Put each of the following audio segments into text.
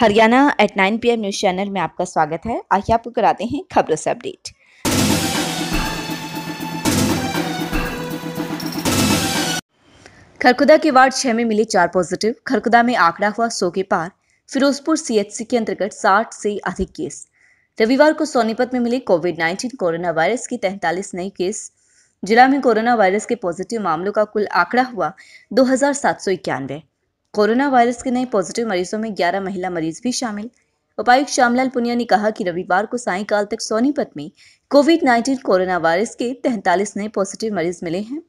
Haryana at 9 PM news channel में आपका स्वागत है आइए आपको कराते हैं खबरों से अपडेट खरखुदा के वार्ड छह में मिले चार पॉजिटिव खरखुदा में आंकड़ा हुआ सौ के पार फिरोजपुर सीएचसी के अंतर्गत साठ से अधिक केस रविवार को सोनीपत में मिले कोविड 19 कोरोना वायरस के तैंतालीस नए केस जिला में कोरोना वायरस के पॉजिटिव मामलों का कुल आंकड़ा हुआ दो कोरोना वायरस के नए पॉजिटिव मरीजों में 11 महिला मरीज भी शामिल उपायुक्त श्यामलाल पुनिया ने कहा कि रविवार को सायकाल तक सोनीपत में कोविड 19 कोरोना वायरस के तैंतालीस नए पॉजिटिव मरीज मिले हैं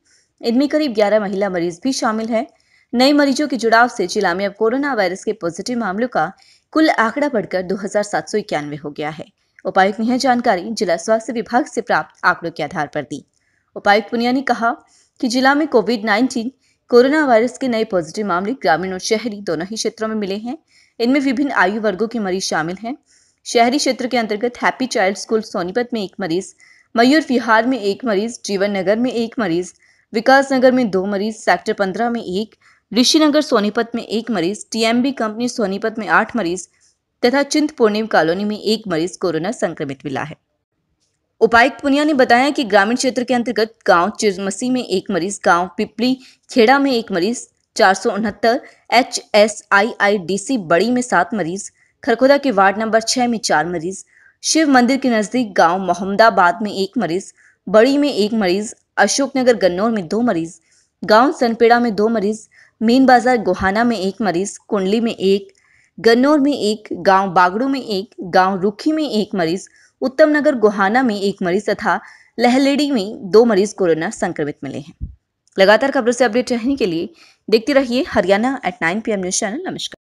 इनमें करीब 11 महिला मरीज भी शामिल है नए मरीजों के जुड़ाव से जिला में अब कोरोना वायरस के पॉजिटिव मामलों का कुल आंकड़ा बढ़कर दो हो गया है उपायुक्त ने यह जानकारी जिला स्वास्थ्य विभाग से प्राप्त आंकड़ों के आधार पर दी उपायुक्त पुनिया ने कहा कि जिला में कोविड नाइन्टीन कोरोना वायरस के नए पॉजिटिव मामले ग्रामीण और शहरी दोनों ही क्षेत्रों में मिले हैं इनमें विभिन्न आयु वर्गों के मरीज शामिल हैं शहरी क्षेत्र के अंतर्गत हैप्पी चाइल्ड स्कूल सोनीपत में एक मरीज मयूर विहार में एक मरीज जीवन नगर में एक मरीज विकास नगर में दो मरीज सेक्टर पंद्रह में एक ऋषिनगर सोनीपत में एक मरीज टीएमबी कंपनी सोनीपत में आठ मरीज तथा चिंतपूर्णिम कॉलोनी में एक मरीज कोरोना संक्रमित मिला है उपायुक्त पुनिया ने बताया कि ग्रामीण क्षेत्र के अंतर्गत गांव चिरमसी में एक मरीज गांव पिपली खेड़ा में एक मरीज चार सौ उनहत्तर H S I I D C बड़ी में सात मरीज खरखोदा के वार्ड नंबर छह में चार मरीज शिव मंदिर के नज़दीक गांव मोहम्मदाबाद में एक मरीज बड़ी में एक मरीज अशोकनगर गन्नौर में दो मरीज गांव सनपेड़ा में दो मरीज मेन बाजार गोहाना में एक मरीज कुंडली में एक गन्नौर में एक गांव बागड़ू में एक गांव रुखी में एक मरीज उत्तम नगर गोहाना में एक मरीज तथा लहलेड़ी में दो मरीज कोरोना संक्रमित मिले हैं लगातार खबरों से अपडेट रहने के लिए देखते रहिए Haryana at nine P news channel नमस्कार